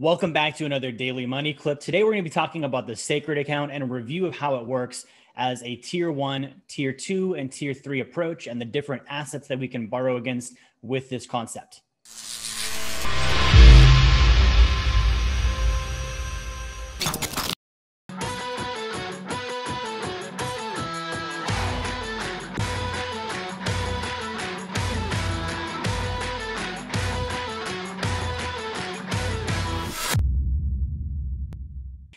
Welcome back to another Daily Money clip. Today, we're going to be talking about the Sacred account and a review of how it works as a tier one, tier two, and tier three approach and the different assets that we can borrow against with this concept.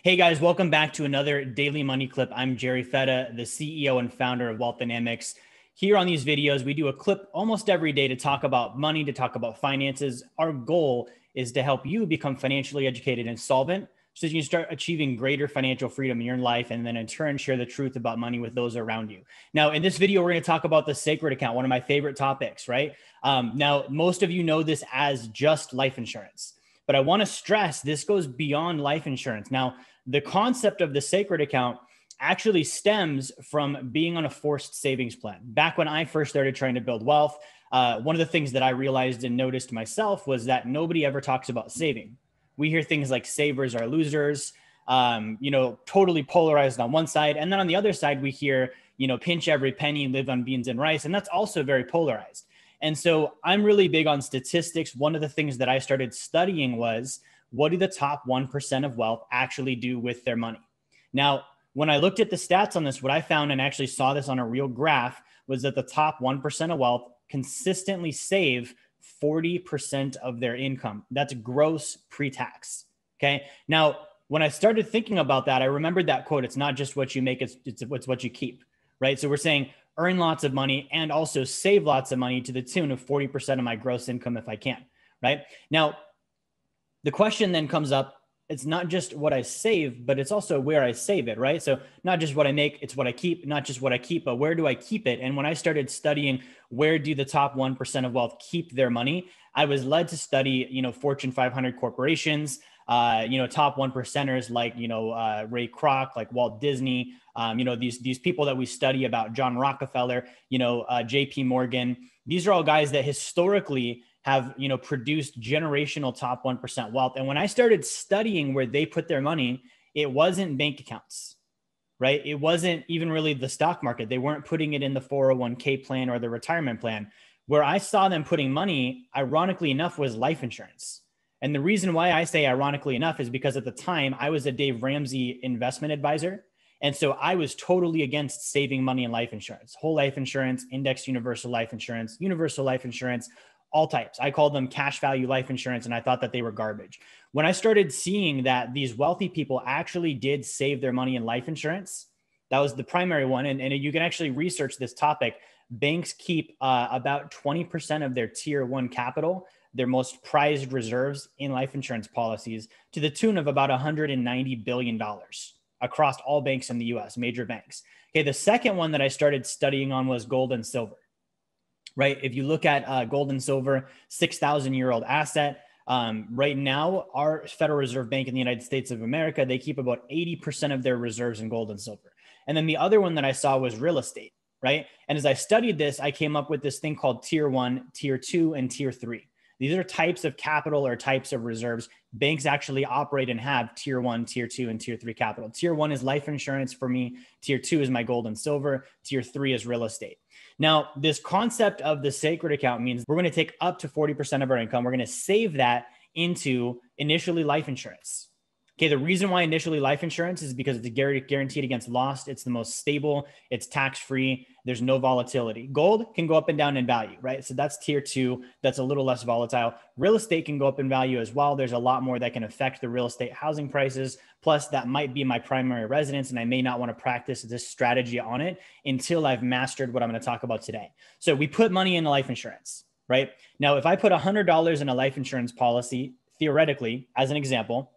Hey guys, welcome back to another Daily Money Clip. I'm Jerry Feta, the CEO and founder of Wealth Dynamics. Here on these videos, we do a clip almost every day to talk about money, to talk about finances. Our goal is to help you become financially educated and solvent so that you can start achieving greater financial freedom in your life and then in turn share the truth about money with those around you. Now, in this video, we're going to talk about the sacred account, one of my favorite topics, right? Um, now, most of you know this as just life insurance, but I want to stress this goes beyond life insurance. Now, the concept of the sacred account actually stems from being on a forced savings plan. Back when I first started trying to build wealth, uh, one of the things that I realized and noticed myself was that nobody ever talks about saving. We hear things like savers are losers, um, you know, totally polarized on one side. And then on the other side, we hear, you know, pinch every penny, live on beans and rice. And that's also very polarized. And so I'm really big on statistics. One of the things that I started studying was what do the top 1% of wealth actually do with their money? Now, when I looked at the stats on this, what I found and actually saw this on a real graph was that the top 1% of wealth consistently save 40% of their income. That's gross pre tax. Okay. Now, when I started thinking about that, I remembered that quote it's not just what you make, it's, it's, it's what you keep, right? So we're saying earn lots of money and also save lots of money to the tune of 40% of my gross income if I can, right? Now, the question then comes up it's not just what I save, but it's also where I save it, right? So not just what I make, it's what I keep, not just what I keep, but where do I keep it? And when I started studying where do the top 1% of wealth keep their money, I was led to study, you know, Fortune 500 corporations, uh, you know, top one percenters like, you know, uh, Ray Kroc, like Walt Disney, um, you know, these, these people that we study about John Rockefeller, you know, uh, JP Morgan, these are all guys that historically have you know produced generational top 1% wealth and when i started studying where they put their money it wasn't bank accounts right it wasn't even really the stock market they weren't putting it in the 401k plan or the retirement plan where i saw them putting money ironically enough was life insurance and the reason why i say ironically enough is because at the time i was a dave ramsey investment advisor and so I was totally against saving money in life insurance, whole life insurance, index universal life insurance, universal life insurance, all types. I called them cash value life insurance, and I thought that they were garbage. When I started seeing that these wealthy people actually did save their money in life insurance, that was the primary one. And, and you can actually research this topic. Banks keep uh, about 20% of their tier one capital, their most prized reserves in life insurance policies, to the tune of about $190 billion across all banks in the US, major banks. Okay, the second one that I started studying on was gold and silver right? If you look at uh, gold and silver, 6,000 year old asset. Um, right now, our Federal Reserve Bank in the United States of America, they keep about 80% of their reserves in gold and silver. And then the other one that I saw was real estate, right? And as I studied this, I came up with this thing called tier one, tier two, and tier three. These are types of capital or types of reserves. Banks actually operate and have tier one, tier two, and tier three capital. Tier one is life insurance for me. Tier two is my gold and silver. Tier three is real estate. Now, this concept of the sacred account means we're going to take up to 40% of our income. We're going to save that into initially life insurance. Okay, the reason why initially life insurance is because it's guaranteed against loss. It's the most stable, it's tax free, there's no volatility. Gold can go up and down in value, right? So that's tier two, that's a little less volatile. Real estate can go up in value as well. There's a lot more that can affect the real estate housing prices. Plus, that might be my primary residence, and I may not want to practice this strategy on it until I've mastered what I'm going to talk about today. So we put money into life insurance, right? Now, if I put $100 in a life insurance policy, theoretically, as an example,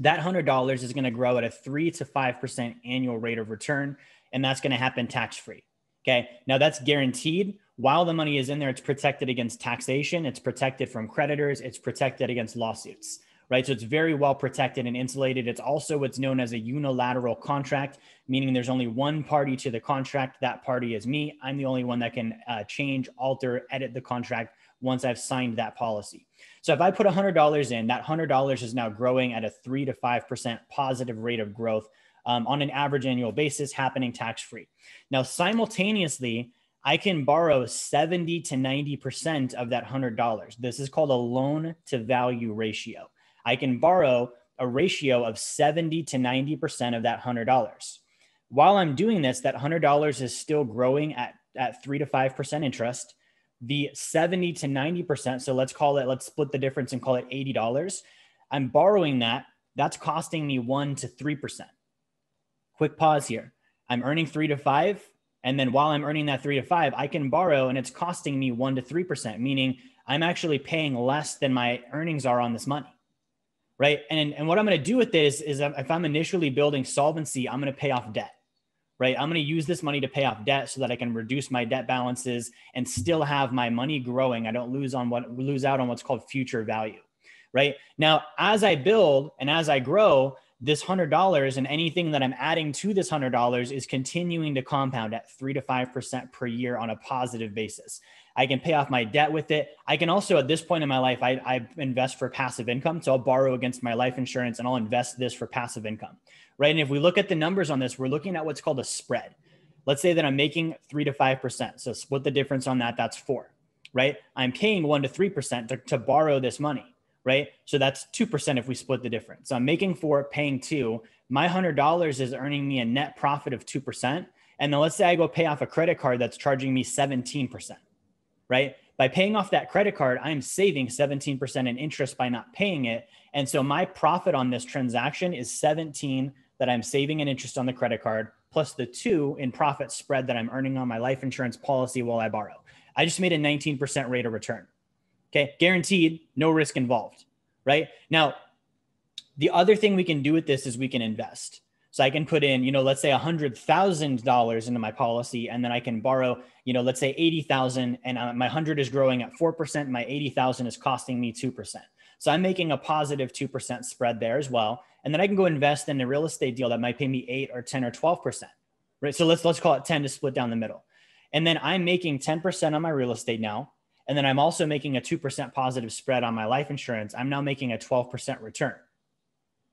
that $100 is going to grow at a 3 to 5% annual rate of return and that's going to happen tax free okay now that's guaranteed while the money is in there it's protected against taxation it's protected from creditors it's protected against lawsuits right so it's very well protected and insulated it's also what's known as a unilateral contract meaning there's only one party to the contract that party is me i'm the only one that can uh, change alter edit the contract once I've signed that policy. So if I put $100 in, that $100 is now growing at a 3 to 5% positive rate of growth um, on an average annual basis, happening tax free. Now, simultaneously, I can borrow 70 to 90% of that $100. This is called a loan to value ratio. I can borrow a ratio of 70 to 90% of that $100. While I'm doing this, that $100 is still growing at, at 3 to 5% interest the 70 to 90%. So let's call it, let's split the difference and call it $80. I'm borrowing that. That's costing me one to 3%. Quick pause here. I'm earning three to five. And then while I'm earning that three to five, I can borrow and it's costing me one to 3%, meaning I'm actually paying less than my earnings are on this money. Right. And, and what I'm going to do with this is if I'm initially building solvency, I'm going to pay off debt right? I'm going to use this money to pay off debt so that I can reduce my debt balances and still have my money growing. I don't lose on what lose out on what's called future value, right? Now, as I build and as I grow, this hundred dollars and anything that I'm adding to this hundred dollars is continuing to compound at three to five percent per year on a positive basis. I can pay off my debt with it. I can also, at this point in my life, I, I, invest for passive income. So I'll borrow against my life insurance and I'll invest this for passive income, right? And if we look at the numbers on this, we're looking at what's called a spread. Let's say that I'm making three to 5%. So split the difference on that, that's four, right? I'm paying one to 3% to, to borrow this money, right? So that's 2% if we split the difference. So I'm making four, paying two. My $100 is earning me a net profit of 2%. And then let's say I go pay off a credit card that's charging me 17% right? By paying off that credit card, I'm saving 17% in interest by not paying it. And so my profit on this transaction is 17 that I'm saving in interest on the credit card plus the 2 in profit spread that I'm earning on my life insurance policy while I borrow. I just made a 19% rate of return. Okay, guaranteed, no risk involved, right? Now, the other thing we can do with this is we can invest. So I can put in, you know, let's say $100,000 into my policy and then I can borrow, you know, let's say 80,000 and uh, my 100 is growing at 4%, my 80,000 is costing me 2%. So I'm making a 2% spread there as well. And then I can go invest in a real estate deal that might pay me 8 or 10 or 12%. Right? So let's let's call it 10 to split down the middle. And then I'm making 10% on my real estate now. And then I'm also making a 2% positive spread on my life insurance. I'm now making a 12% return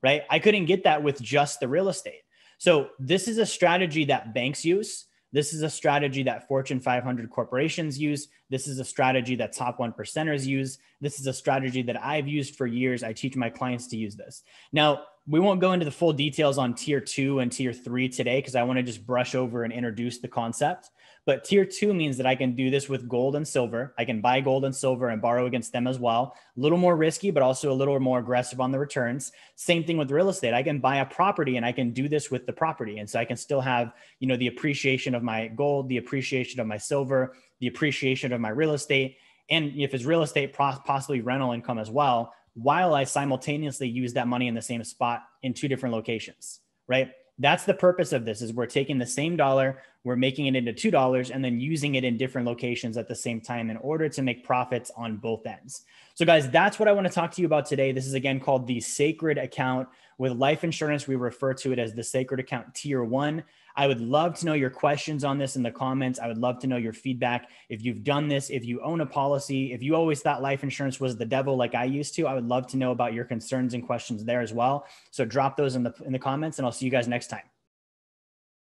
right? I couldn't get that with just the real estate. So this is a strategy that banks use. This is a strategy that Fortune 500 corporations use. This is a strategy that top one percenters use. This is a strategy that I've used for years. I teach my clients to use this. Now, we won't go into the full details on tier two and tier three today because I want to just brush over and introduce the concept. But tier two means that I can do this with gold and silver. I can buy gold and silver and borrow against them as well. A little more risky, but also a little more aggressive on the returns. Same thing with real estate. I can buy a property and I can do this with the property. And so I can still have, you know, the appreciation of my gold, the appreciation of my silver, the appreciation of my real estate. And if it's real estate, possibly rental income as well while I simultaneously use that money in the same spot in two different locations, right? That's the purpose of this is we're taking the same dollar, we're making it into $2 and then using it in different locations at the same time in order to make profits on both ends. So guys, that's what I want to talk to you about today. This is again called the sacred account. With life insurance, we refer to it as the sacred account tier one. I would love to know your questions on this in the comments. I would love to know your feedback. If you've done this, if you own a policy, if you always thought life insurance was the devil like I used to, I would love to know about your concerns and questions there as well. So drop those in the in the comments and I'll see you guys next time.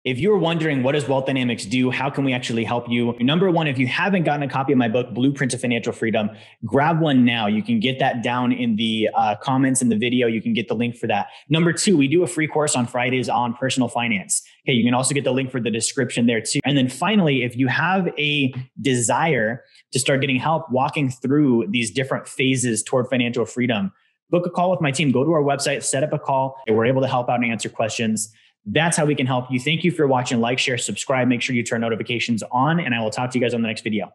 If you're wondering what does wealth dynamics do, how can we actually help you? Number one, if you haven't gotten a copy of my book, Blueprint to Financial Freedom, grab one now. You can get that down in the uh, comments in the video. You can get the link for that. Number two, we do a free course on Fridays on personal finance. Okay, you can also get the link for the description there too. And then finally, if you have a desire to start getting help walking through these different phases toward financial freedom, book a call with my team. Go to our website, set up a call. We're able to help out and answer questions. That's how we can help you. Thank you for watching. Like, share, subscribe. Make sure you turn notifications on, and I will talk to you guys on the next video.